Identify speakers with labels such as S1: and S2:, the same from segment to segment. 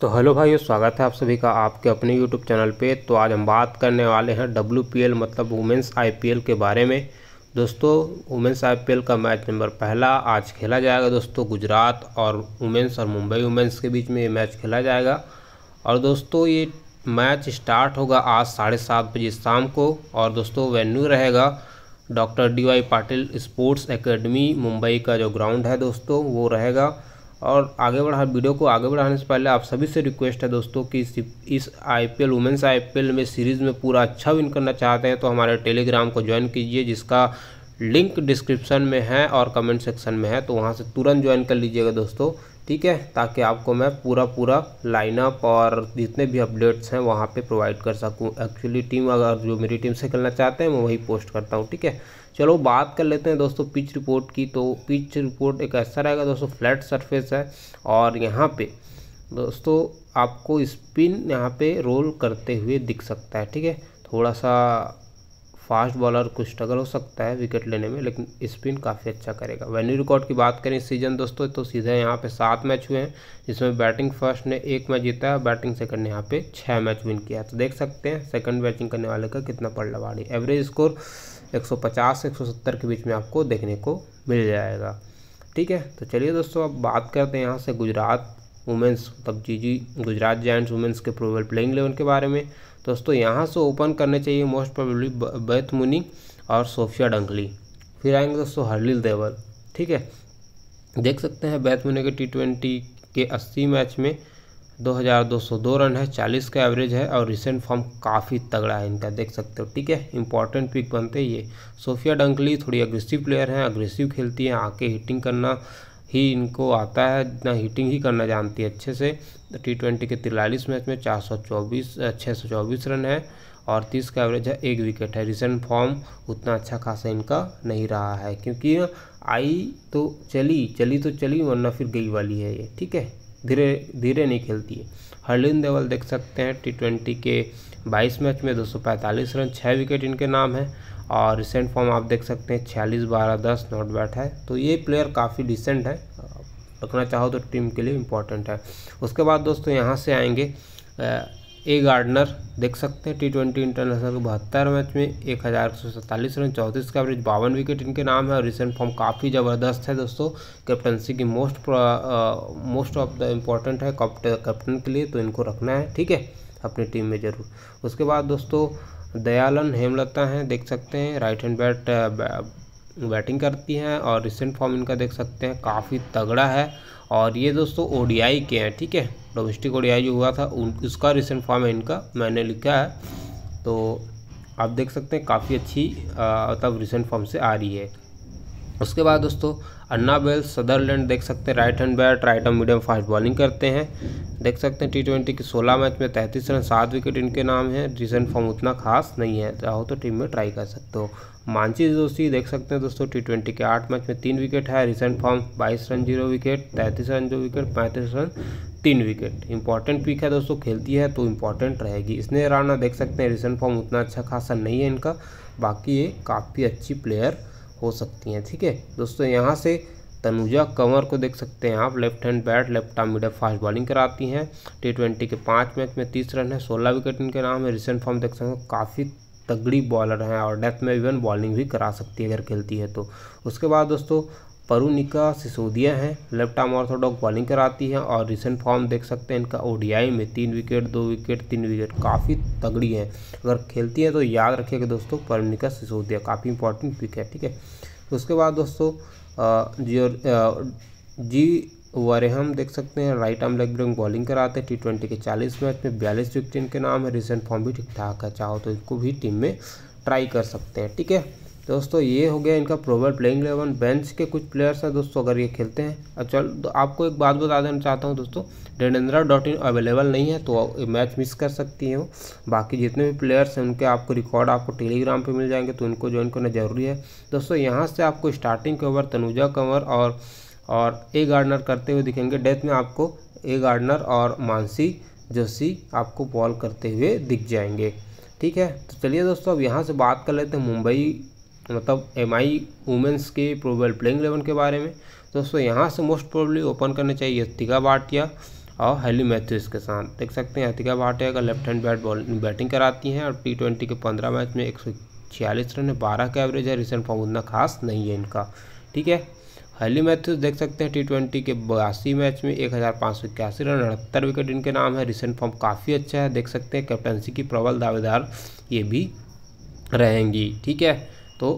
S1: तो हेलो भाइयों स्वागत है आप सभी का आपके अपने यूट्यूब चैनल पे तो आज हम बात करने वाले हैं डब्ल्यू मतलब वुमेंस आईपीएल के बारे में दोस्तों वुमेंस आईपीएल का मैच नंबर पहला आज खेला जाएगा दोस्तों गुजरात और वुमेंस और मुंबई वुमेंस के बीच में ये मैच खेला जाएगा और दोस्तों ये मैच स्टार्ट होगा आज साढ़े सात बजे शाम को और दोस्तों वेन्यू रहेगा doctor D Y Patil sports academy Mumbai का जो ग्राउंड है दोस्तों वो रहेगा और आगे बढ़ा वीडियो को आगे बढ़ाने से पहले आप सभी से रिक्वेस्ट है दोस्तों कि इस आईपीएल वुमेंस आईपीएल में सीरीज़ में पूरा अच्छा विन करना चाहते हैं तो हमारे टेलीग्राम को ज्वाइन कीजिए जिसका लिंक डिस्क्रिप्शन में है और कमेंट सेक्शन में है तो वहाँ से तुरंत ज्वाइन कर लीजिएगा दोस्तों ठीक है ताकि आपको मैं पूरा पूरा लाइनअप और जितने भी अपडेट्स हैं वहाँ पे प्रोवाइड कर सकूँ एक्चुअली टीम अगर जो मेरी टीम से खेलना चाहते हैं मैं वही पोस्ट करता हूँ ठीक है चलो बात कर लेते हैं दोस्तों पिच रिपोर्ट की तो पिच रिपोर्ट एक ऐसा रहेगा दोस्तों फ्लैट सरफेस है और यहाँ पर दोस्तों आपको स्पिन यहाँ पर रोल करते हुए दिख सकता है ठीक है थोड़ा सा फास्ट बॉलर को स्ट्रगल हो सकता है विकेट लेने में लेकिन स्पिन काफ़ी अच्छा करेगा वेन्यू रिकॉर्ड की बात करें सीज़न दोस्तों तो सीधे यहाँ पे सात मैच हुए हैं जिसमें बैटिंग फर्स्ट ने एक मैच जीता है बैटिंग सेकंड ने यहाँ पे छः मैच विन किया तो देख सकते हैं सेकंड बैटिंग करने वाले का कितना पड़ भारी एवरेज स्कोर 150 170 के बीच में आपको देखने को मिल जाएगा ठीक है तो चलिए दोस्तों अब बात करते हैं यहाँ से गुजरात वुमेंस मतलब G G Gujarat giants women's के प्रोवेल प्लेइंग इलेवन के बारे में दोस्तों यहाँ से ओपन करने चाहिए मोस्ट प्रॉब्ली बैत मुनि और सोफिया डंगली फिर आएंगे दोस्तों हरलील देवल ठीक है देख सकते हैं बैत मुनि के टी ट्वेंटी के अस्सी मैच में 2202 रन है 40 का एवरेज है और रिसेंट फॉर्म काफ़ी तगड़ा है इनका देख सकते हो ठीक है इंपॉर्टेंट पिक बनते हैं ये सोफिया डंकली थोड़ी अग्रेसिव प्लेयर हैं अग्रेसिव खेलती हैं आके हिटिंग करना ही इनको आता है ना हीटिंग ही करना जानती है अच्छे से टी ट्वेंटी के तिरालीस मैच में चार सौ चौबीस छः सौ चौबीस रन है और तीस का एवरेज है एक विकेट है रिसेंट फॉर्म उतना अच्छा खासा इनका नहीं रहा है क्योंकि आई तो चली चली तो चली वरना फिर गई वाली है ये ठीक है धीरे धीरे नहीं खेलती है हरलिन देवल देख सकते हैं टी ट्वेंटी के 22 मैच में 245 रन 6 विकेट इनके नाम है और रिसेंट फॉर्म आप देख सकते हैं छियालीस बारह दस नॉट बैट है तो ये प्लेयर काफ़ी डिसेंट है रखना चाहो तो टीम के लिए इम्पॉर्टेंट है उसके बाद दोस्तों यहाँ से आएंगे ए गार्डनर देख सकते हैं टी ट्वेंटी इंटरनेशनल के बहत्तर मैच में एक हज़ार एक सौ सैंतालीस रन चौंतीस का एवरेज बावन विकेट इनके नाम है और रिसेंट फॉर्म काफ़ी ज़बरदस्त है दोस्तों कैप्टनसी की most most of the important है कैप्टन के लिए तो इनको रखना है ठीक है अपनी टीम में ज़रूर उसके बाद दोस्तों दयालन हेमलता हैं देख सकते हैं राइट हैंड बैट बैटिंग करती हैं और रिसेंट फॉर्म इनका देख सकते हैं काफ़ी तगड़ा है और ये दोस्तों ओडीआई के हैं ठीक है डोमेस्टिक ओडीआई जो हुआ था उन उसका रिसेंट फॉर्म है इनका मैंने लिखा है तो आप देख सकते हैं काफ़ी अच्छी मतलब रिसेंट फॉर्म से आ रही है उसके बाद दोस्तों अन्ना बेल सदरलैंड देख सकते हैं right hand bat right hand medium fast bowling करते हैं देख सकते हैं टी ट्वेंटी के सोलह मैच में तैंतीस रन सात विकेट इनके नाम है रिसेंट फॉर्म उतना खास नहीं है चाहो तो टीम में ट्राई कर सकते हो मानसी जोशी देख सकते हैं दोस्तों टी ट्वेंटी के आठ मैच में तीन विकेट है रिसेंट फॉर्म बाईस रन जीरो विकेट तैंतीस रन जो विकेट पैंतीस रन तीन विकेट इंपॉर्टेंट पिक है दोस्तों खेलती है तो इंपॉर्टेंट रहेगी इसने राना देख सकते हैं रिसेंट फॉर्म उतना अच्छा खासा नहीं है इनका बाकी ये काफ़ी अच्छी प्लेयर हो सकती हैं ठीक है दोस्तों यहाँ से तनुजा कंवर को देख सकते हैं आप left hand bat left arm medium fast bowling कराती हैं टी ट्वेंटी के पाँच मैच में तीस रन है सोलह विकेट इनके नाम है रिसेंट फॉर्म देख सकते हैं काफ़ी तगड़ी बॉलर हैं और डेथ में इवन बॉलिंग भी करा सकती है अगर खेलती है तो उसके बाद दोस्तों परुनिका सिसोदिया हैं लेफ्ट आर्म ऑर्थोडॉक्स बॉलिंग कराती हैं और रिसेंट फॉर्म देख सकते हैं इनका ओडीआई में तीन विकेट दो विकेट तीन विकेट काफ़ी तगड़ी है अगर खेलती हैं तो याद रखिएगा दोस्तों परुनिका सिसोदिया काफ़ी इंपॉर्टेंट पिक है ठीक है उसके बाद दोस्तों जी जी वरेहम देख सकते हैं right arm leg break bowling कराते हैं टी ट्वेंटी के चालीस मैच में बयालीस विकेट इनके नाम है रिसेंट फॉर्म भी ठीक ठाक है चाहो तो इनको भी टीम में ट्राई कर सकते हैं ठीक है दोस्तों ये हो गया इनका प्रोबल प्लेइंग एलेवन बेंच के कुछ प्लेयर्स हैं दोस्तों अगर ये खेलते हैं और चल तो आपको एक बात बता देना चाहता हूँ दोस्तों डेडेंद्रा डॉट इन अवेलेबल नहीं है तो मैच मिस कर सकती हूँ बाकी जितने भी प्लेयर्स हैं उनके आपको रिकॉर्ड आपको टेलीग्राम पर मिल जाएंगे तो उनको ज्वाइन करना ज़रूरी है दोस्तों यहाँ से आपको स्टार्टिंग के ओवर तनुजा कंवर और और ए गार्डनर करते हुए दिखेंगे डेथ में आपको ए गार्डनर और मानसी जोशी आपको बॉल करते हुए दिख जाएंगे ठीक है तो चलिए दोस्तों अब यहाँ से बात कर लेते हैं मुंबई मतलब एम आई वुमेंस के प्रोबेबल प्लेइंग इलेवन के बारे में तो दोस्तों यहाँ से मोस्ट प्रोबली ओपन करना चाहिए यतिका भाटिया और हेली मैथ्यूज के साथ देख सकते हैं यतिका भाटिया का left hand bat ball batting कराती हैं और टी ट्वेंटी के पंद्रह मैच में एक सौ छियालीस रन है बारह का एवरेज है रिसेंट फॉर्म उतना खास नहीं है इनका ठीक है हेली मैथ्यूज देख सकते हैं टी ट्वेंटी के बयासी मैच में एक हज़ार पाँच सौ इक्यासी रन अड़हत्तर विकेट इनके नाम है रिसेंट फॉर्म काफ़ी अच्छा है देख सकते हैं कैप्टनसी की प्रबल दावेदार ये भी रहेंगी ठीक है तो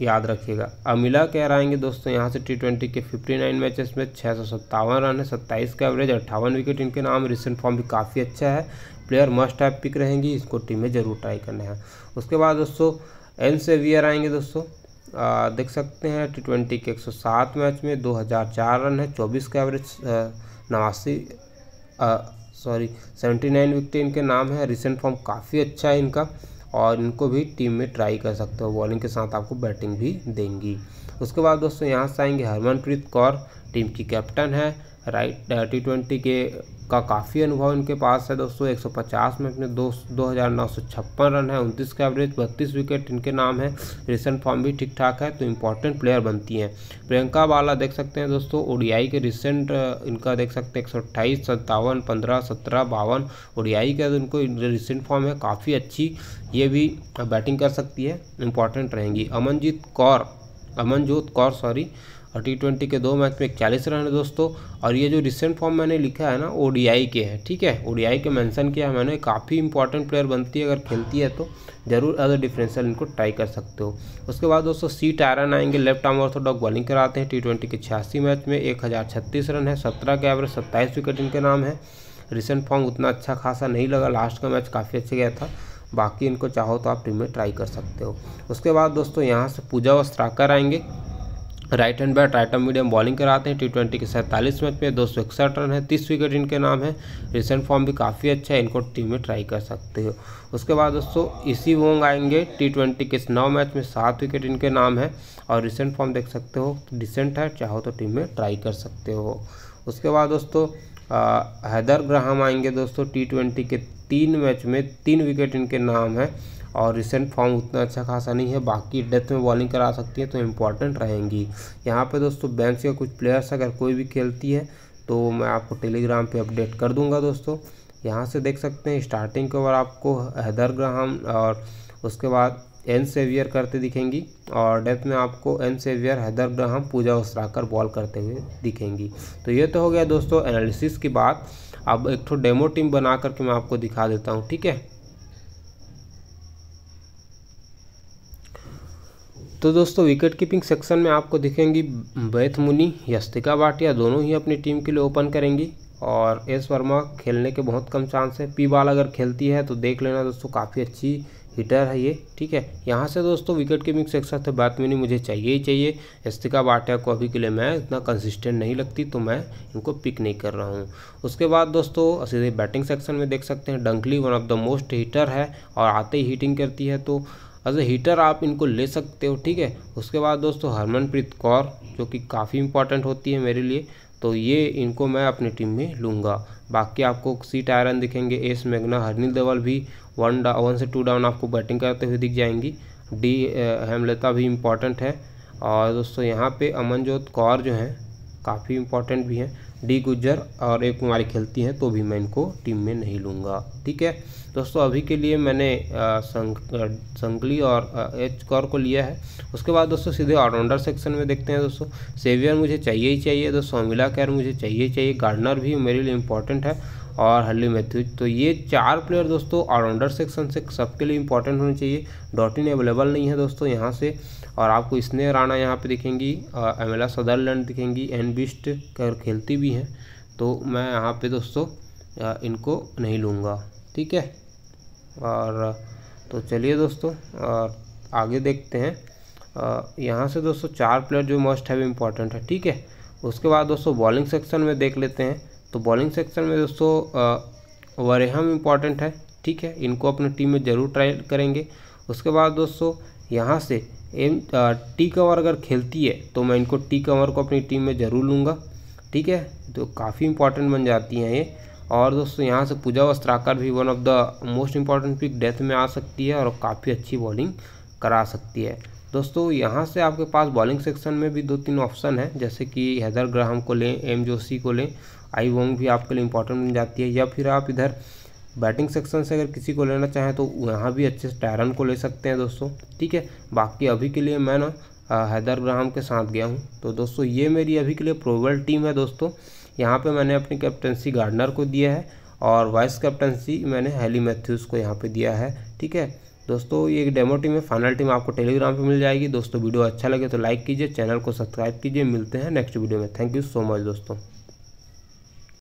S1: याद रखिएगा अब मिला क्या रहेंगे दोस्तों यहाँ से टी ट्वेंटी के 59 मैचेस में छः सौ सत्तावन रन है सत्ताईस का एवरेज अट्ठावन विकेट इनके नाम रिसेंट फॉर्म भी काफ़ी अच्छा है प्लेयर मस्ट हैव पिक रहेंगी इसको टीम में ज़रूर ट्राई करना है उसके बाद दोस्तों एन से वीयर आएंगे दोस्तों आ, देख सकते हैं टी ट्वेंटी के एक मैच में दो रन है चौबीस का एवरेज नवासी सॉरी सेवेंटी विकेट इनके नाम है रिसेंट फॉर्म काफ़ी अच्छा है इनका और इनको भी टीम में ट्राई कर सकते हो बॉलिंग के साथ आपको बैटिंग भी देंगी उसके बाद दोस्तों यहाँ से आएंगे हरमनप्रीत कौर टीम की कैप्टन है राइट टी ट्वेंटी के का काफ़ी अनुभव इनके पास है दोस्तों 150 में अपने दो दो हज़ार नौ सौ छप्पन रन है उनतीस का एवरेज बत्तीस विकेट इनके नाम है रिसेंट फॉर्म भी ठीक ठाक है तो इम्पोर्टेंट प्लेयर बनती हैं प्रियंका बाला देख सकते हैं दोस्तों ओडीआई के रिसेंट इनका देख सकते हैं एक सौ अट्ठाईस सत्तावन पंद्रह सत्रह बावन ओडियाई का इनको रिसेंट फॉर्म है काफ़ी अच्छी ये भी बैटिंग कर सकती है इम्पोर्टेंट रहेंगी अमनजीत कौर अमनजोत कौर सॉरी और टी ट्वेंटी के दो मैच में इकतालीस रन है दोस्तों और ये जो रिसेंट फॉर्म मैंने लिखा है ना ओ के हैं ठीक है ओ के मैंसन किया है मैंने काफ़ी इंपॉर्टेंट प्लेयर बनती है अगर खेलती है तो जरूर अदर डिफरेंशियल इनको ट्राई कर सकते हो उसके बाद दोस्तों सी टायरन आएंगे लेफ्ट आर्म ऑर्थोडॉक बॉलिंग कराते हैं टी ट्वेंटी के छियासी मैच में एक हज़ार छत्तीस रन है सत्रह के एवरेज सत्ताईस विकेट इनके नाम है रिसेंट फॉर्म उतना अच्छा खासा नहीं लगा लास्ट का मैच काफ़ी अच्छा गया था बाकी इनको चाहो तो आप टीम में ट्राई कर सकते हो उसके बाद दोस्तों यहाँ से पूजा वस्त्राकर आएंगे right hand bat right hand medium bowling कराते हैं टी ट्वेंटी के सैंतालीस मैच में दो सौ इकसठ रन है तीस विकेट इनके नाम है रिसेंट फॉर्म भी काफ़ी अच्छा है इनको टीम में ट्राई कर सकते हो उसके बाद दोस्तों इसी वोंग आएंगे टी ट्वेंटी के नौ मैच में सात विकेट इनके नाम है और रिसेंट फॉर्म देख सकते हो डिसेंट है चाहो तो टीम में ट्राई कर सकते हो उसके बाद दोस्तों हैदर ग्रहम आएंगे दोस्तों टी ट्वेंटी के तीन मैच में तीन विकेट इनके नाम है और रिसेंट फॉर्म उतना अच्छा खासा नहीं है बाकी डेथ में बॉलिंग करा सकती है तो इम्पॉर्टेंट रहेंगी यहाँ पर दोस्तों बैंक या कुछ प्लेयर्स अगर कोई भी खेलती है तो मैं आपको टेलीग्राम पर अपडेट कर दूंगा दोस्तों यहाँ से देख सकते हैं स्टार्टिंग के ओवर आपको हैदर ग्राहम और उसके बाद एन सेवियर करते दिखेंगी और डेथ में आपको N Sciver Heather Graham Pooja Vastrakar ball करते हुए दिखेंगी तो ये तो हो गया दोस्तों एनालिसिस की बात अब एक तो डेमो टीम बना करके मैं आपको दिखा देता हूँ ठीक है तो दोस्तों विकेट कीपिंग सेक्शन में आपको दिखेंगी बैथ मुनि यस्तिका भाटिया दोनों ही अपनी टीम के लिए ओपन करेंगी और एस वर्मा खेलने के बहुत कम चांस है पी बाल अगर खेलती है तो देख लेना दोस्तों काफ़ी अच्छी हिटर है ये ठीक है यहाँ से दोस्तों विकेट कीपिंग सेक्शन से बैथ में मुझे चाहिए ही चाहिए यस्तिका भाटिया को अभी के लिए मैं इतना कंसिस्टेंट नहीं लगती तो मैं इनको पिक नहीं कर रहा हूँ उसके बाद दोस्तों सीधे बैटिंग सेक्शन में देख सकते हैं Dunkley one of the most hitter है और आते ही हीटिंग करती है तो एज ए हीटर आप इनको ले सकते हो ठीक है उसके बाद दोस्तों हरमनप्रीत कौर जो कि काफ़ी इंपॉर्टेंट होती है मेरे लिए तो ये इनको मैं अपनी टीम में लूँगा बाकी आपको सीट आयरन दिखेंगे एस मेघना हरनील देवल भी वन डा वन से टू डाउन आपको बैटिंग करते हुए दिख जाएंगी डी हेमलता eh, भी इम्पॉर्टेंट है और दोस्तों यहाँ पे अमनजोत कौर जो हैं काफ़ी इम्पॉर्टेंट भी हैं डी गुज्जर और एक कुमारी खेलती हैं तो भी मैं इनको टीम में नहीं लूँगा ठीक है दोस्तों अभी के लिए मैंने संग, संगली और एच कौर को लिया है उसके बाद दोस्तों सीधे ऑलराउंडर सेक्शन में देखते हैं दोस्तों सेवियर मुझे चाहिए ही चाहिए दोस्तों अमिला कैर मुझे चाहिए चाहिए गार्डनर भी मेरे लिए इंपॉर्टेंट है और हल्ली मैथ्यूज तो ये चार प्लेयर दोस्तों ऑलराउंडर सेक्शन से सबके लिए इंपॉर्टेंट होने चाहिए डॉट इन अवेलेबल नहीं है दोस्तों यहाँ से और आपको इसने राणा यहाँ पे दिखेंगी एमेला सदरलैंड दिखेंगी एन बिस्ट कर खेलती भी हैं तो मैं यहाँ पे दोस्तों इनको नहीं लूँगा ठीक है और तो चलिए दोस्तों और आगे देखते हैं यहाँ से दोस्तों चार प्लेयर जो मस्ट है इम्पॉर्टेंट है ठीक है उसके बाद दोस्तों बॉलिंग सेक्शन में देख लेते हैं तो बॉलिंग सेक्शन में दोस्तों वरेहम इम्पॉर्टेंट है ठीक है इनको अपने टीम में ज़रूर ट्राई करेंगे उसके बाद दोस्तों यहाँ से एम टी कंवर अगर खेलती है तो मैं इनको टी कंवर को अपनी टीम में ज़रूर लूँगा ठीक है तो काफ़ी इंपॉर्टेंट बन जाती हैं ये और दोस्तों यहाँ से पूजा वस्त्राकर भी one of the most important pick death में आ सकती है और काफ़ी अच्छी बॉलिंग करा सकती है दोस्तों यहाँ से आपके पास बॉलिंग सेक्शन में भी दो तीन ऑप्शन हैं जैसे कि हैदर ग्राहम को लें एम जोशी को लें आई वॉन्ग भी आपके लिए इंपॉर्टेंट बन जाती है या फिर आप इधर बैटिंग सेक्शन से अगर किसी को लेना चाहें तो यहाँ भी अच्छे से टैरन को ले सकते हैं दोस्तों ठीक है बाकी अभी के लिए मैं ना हैदर ग्राहम के साथ गया हूँ तो दोस्तों ये मेरी अभी के लिए प्रोबल टीम है दोस्तों यहाँ पे मैंने अपनी कैप्टनसी गार्डनर को दिया है और वाइस कैप्टनसी मैंने हैली मैथ्यूज़ को यहाँ पर दिया है ठीक है दोस्तों ये एक डेमो टीम है फाइनल टीम आपको टेलीग्राम पर मिल जाएगी दोस्तों वीडियो अच्छा लगे तो लाइक कीजिए चैनल को सब्सक्राइब कीजिए मिलते हैं नेक्स्ट वीडियो में थैंक यू सो मच दोस्तों